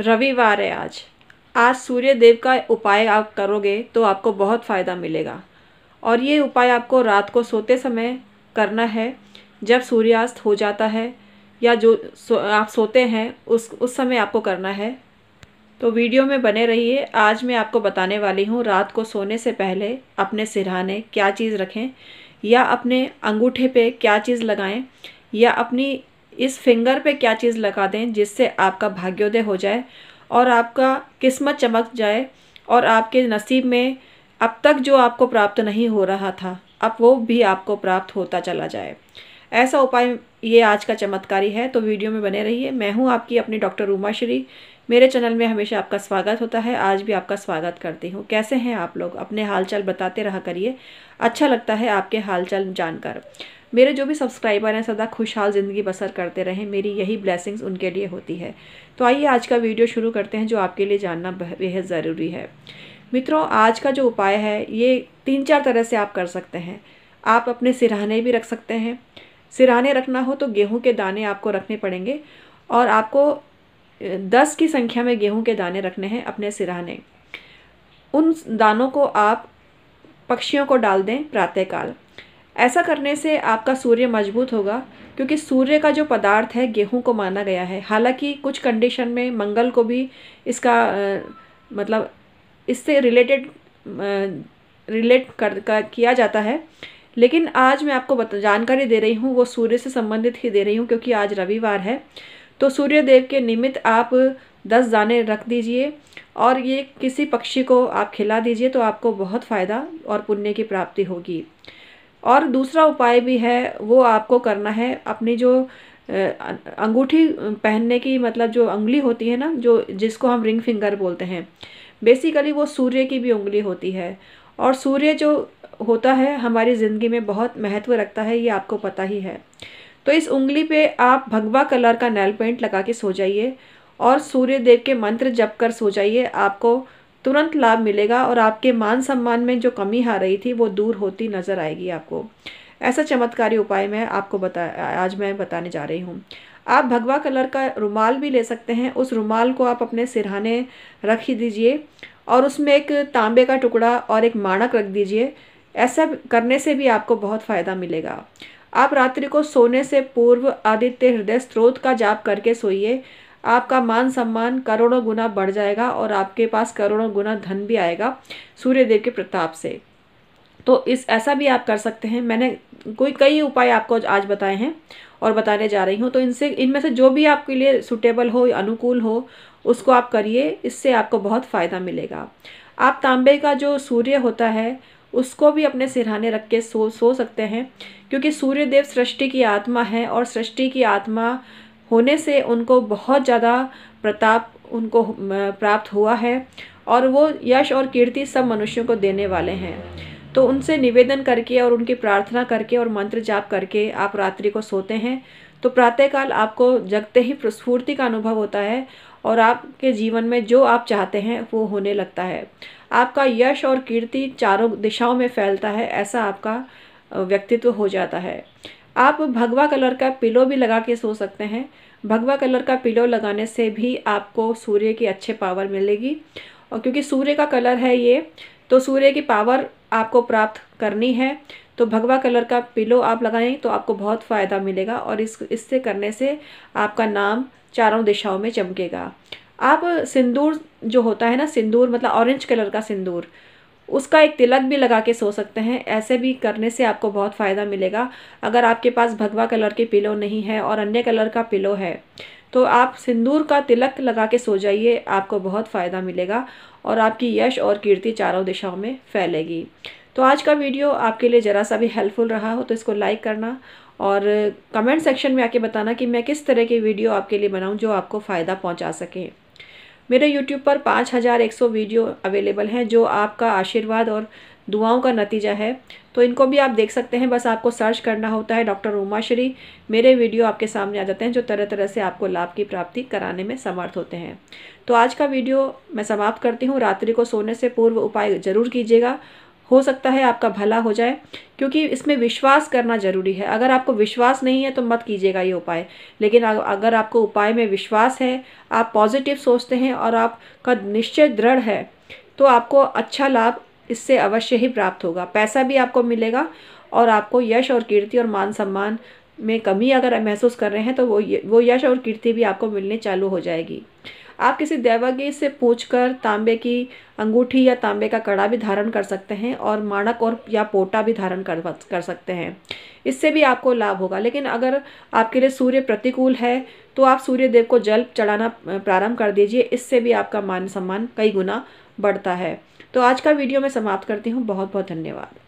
रविवार है आज आज सूर्य देव का उपाय आप करोगे तो आपको बहुत फ़ायदा मिलेगा और ये उपाय आपको रात को सोते समय करना है जब सूर्यास्त हो जाता है या जो सो, आप सोते हैं उस उस समय आपको करना है तो वीडियो में बने रहिए आज मैं आपको बताने वाली हूँ रात को सोने से पहले अपने सिरहाने क्या चीज़ रखें या अपने अंगूठे पे क्या चीज़ लगाएं या अपनी इस फिंगर पे क्या चीज़ लगा दें जिससे आपका भाग्योदय हो जाए और आपका किस्मत चमक जाए और आपके नसीब में अब तक जो आपको प्राप्त नहीं हो रहा था अब वो भी आपको प्राप्त होता चला जाए ऐसा उपाय ये आज का चमत्कारी है तो वीडियो में बने रहिए मैं हूँ आपकी अपनी डॉक्टर उमाश्री श्री मेरे चैनल में हमेशा आपका स्वागत होता है आज भी आपका स्वागत करती हूँ कैसे हैं आप लोग अपने हालचाल बताते रहा करिए अच्छा लगता है आपके हालचाल जानकर मेरे जो भी सब्सक्राइबर हैं सदा खुशहाल ज़िंदगी बसर करते रहें मेरी यही ब्लेसिंग्स उनके लिए होती है तो आइए आज का वीडियो शुरू करते हैं जो आपके लिए जानना बेहद ज़रूरी है मित्रों आज का जो उपाय है ये तीन चार तरह से आप कर सकते हैं आप अपने सिरहाने भी रख सकते हैं सिरहाने रखना हो तो गेहूँ के दाने आपको रखने पड़ेंगे और आपको दस की संख्या में गेहूँ के दाने रखने हैं अपने सिरहाने उन दानों को आप पक्षियों को डाल दें प्रातःकाल ऐसा करने से आपका सूर्य मजबूत होगा क्योंकि सूर्य का जो पदार्थ है गेहूं को माना गया है हालांकि कुछ कंडीशन में मंगल को भी इसका आ, मतलब इससे रिलेटेड रिलेट कर का, किया जाता है लेकिन आज मैं आपको बता जानकारी दे रही हूँ वो सूर्य से संबंधित ही दे रही हूँ क्योंकि आज रविवार है तो सूर्य देव के निमित्त आप दस दाने रख दीजिए और ये किसी पक्षी को आप खिला दीजिए तो आपको बहुत फ़ायदा और पुण्य की प्राप्ति होगी और दूसरा उपाय भी है वो आपको करना है अपनी जो अंगूठी पहनने की मतलब जो उंगली होती है ना जो जिसको हम रिंग फिंगर बोलते हैं बेसिकली वो सूर्य की भी उंगली होती है और सूर्य जो होता है हमारी ज़िंदगी में बहुत महत्व रखता है ये आपको पता ही है तो इस उंगली पे आप भगवा कलर का नेल पेंट लगा के सो जाइए और सूर्य देव के मंत्र जप कर सो जाइए आपको तुरंत लाभ मिलेगा और आपके मान सम्मान में जो कमी आ रही थी वो दूर होती नज़र आएगी आपको ऐसा चमत्कारी उपाय मैं आपको बता आज मैं बताने जा रही हूँ आप भगवा कलर का रुमाल भी ले सकते हैं उस रुमाल को आप अपने सिरहाने रख ही दीजिए और उसमें एक तांबे का टुकड़ा और एक माणक रख दीजिए ऐसा करने से भी आपको बहुत फ़ायदा मिलेगा आप रात्रि को सोने से पूर्व आदित्य हृदय स्त्रोत का जाप करके सोइए आपका मान सम्मान करोड़ों गुना बढ़ जाएगा और आपके पास करोड़ों गुना धन भी आएगा सूर्यदेव के प्रताप से तो इस ऐसा भी आप कर सकते हैं मैंने कोई कई उपाय आपको आज बताए हैं और बताने जा रही हूँ तो इनसे इनमें से जो भी आपके लिए सुटेबल हो अनुकूल हो उसको आप करिए इससे आपको बहुत फ़ायदा मिलेगा आप तांबे का जो सूर्य होता है उसको भी अपने सिरहाने रख के सो सो सकते हैं क्योंकि सूर्यदेव सृष्टि की आत्मा है और सृष्टि की आत्मा होने से उनको बहुत ज़्यादा प्रताप उनको प्राप्त हुआ है और वो यश और कीर्ति सब मनुष्यों को देने वाले हैं तो उनसे निवेदन करके और उनकी प्रार्थना करके और मंत्र जाप करके आप रात्रि को सोते हैं तो प्रातःकाल आपको जगते ही प्रस्फूर्ति का अनुभव होता है और आपके जीवन में जो आप चाहते हैं वो होने लगता है आपका यश और कीर्ति चारों दिशाओं में फैलता है ऐसा आपका व्यक्तित्व हो जाता है आप भगवा कलर का पिलो भी लगा के सो सकते हैं भगवा कलर का पिलो लगाने से भी आपको सूर्य की अच्छे पावर मिलेगी और क्योंकि सूर्य का कलर है ये तो सूर्य की पावर आपको प्राप्त करनी है तो भगवा कलर का पिलो आप लगाएं तो आपको बहुत फ़ायदा मिलेगा और इस इससे करने से आपका नाम चारों दिशाओं में चमकेगा आप सिंदूर जो होता है ना सिंदूर मतलब ऑरेंज कलर का सिंदूर उसका एक तिलक भी लगा के सो सकते हैं ऐसे भी करने से आपको बहुत फ़ायदा मिलेगा अगर आपके पास भगवा कलर के पिलो नहीं है और अन्य कलर का पिलो है तो आप सिंदूर का तिलक लगा के सो जाइए आपको बहुत फ़ायदा मिलेगा और आपकी यश और कीर्ति चारों दिशाओं में फैलेगी तो आज का वीडियो आपके लिए ज़रा सा भी हेल्पफुल रहा हो तो इसको लाइक करना और कमेंट सेक्शन में आके बताना कि मैं किस तरह की वीडियो आपके लिए बनाऊं जो आपको फ़ायदा पहुंचा सकें मेरे यूट्यूब पर पाँच हज़ार एक सौ वीडियो अवेलेबल हैं जो आपका आशीर्वाद और दुआओं का नतीजा है तो इनको भी आप देख सकते हैं बस आपको सर्च करना होता है डॉक्टर उमाश्री मेरे वीडियो आपके सामने आ जाते हैं जो तरह तरह से आपको लाभ की प्राप्ति कराने में समर्थ होते हैं तो आज का वीडियो मैं समाप्त करती हूँ रात्रि को सोने से पूर्व उपाय ज़रूर कीजिएगा हो सकता है आपका भला हो जाए क्योंकि इसमें विश्वास करना ज़रूरी है अगर आपको विश्वास नहीं है तो मत कीजिएगा ये उपाय लेकिन अगर आपको उपाय में विश्वास है आप पॉजिटिव सोचते हैं और आपका निश्चय दृढ़ है तो आपको अच्छा लाभ इससे अवश्य ही प्राप्त होगा पैसा भी आपको मिलेगा और आपको यश और कीर्ति और मान सम्मान में कमी अगर महसूस कर रहे हैं तो वो वो यश और कीर्ति भी आपको मिलने चालू हो जाएगी आप किसी देवज्ञ से पूछकर तांबे की अंगूठी या तांबे का कड़ा भी धारण कर सकते हैं और माणक और या पोटा भी धारण कर कर सकते हैं इससे भी आपको लाभ होगा लेकिन अगर आपके लिए सूर्य प्रतिकूल है तो आप सूर्य देव को जल चढ़ाना प्रारंभ कर दीजिए इससे भी आपका मान सम्मान कई गुना बढ़ता है तो आज का वीडियो मैं समाप्त करती हूँ बहुत बहुत धन्यवाद